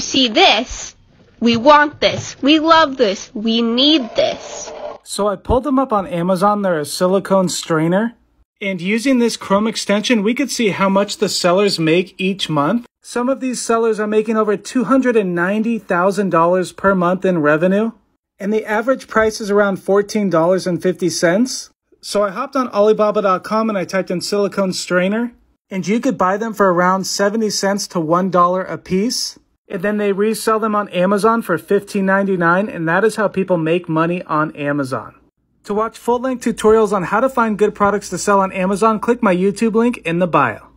see this. We want this. We love this. We need this. So I pulled them up on Amazon. They're a silicone strainer. And using this Chrome extension, we could see how much the sellers make each month. Some of these sellers are making over $290,000 per month in revenue. And the average price is around $14.50. So I hopped on Alibaba.com and I typed in silicone strainer. And you could buy them for around 70 cents to $1 a piece. And then they resell them on Amazon for $15.99, and that is how people make money on Amazon. To watch full-length tutorials on how to find good products to sell on Amazon, click my YouTube link in the bio.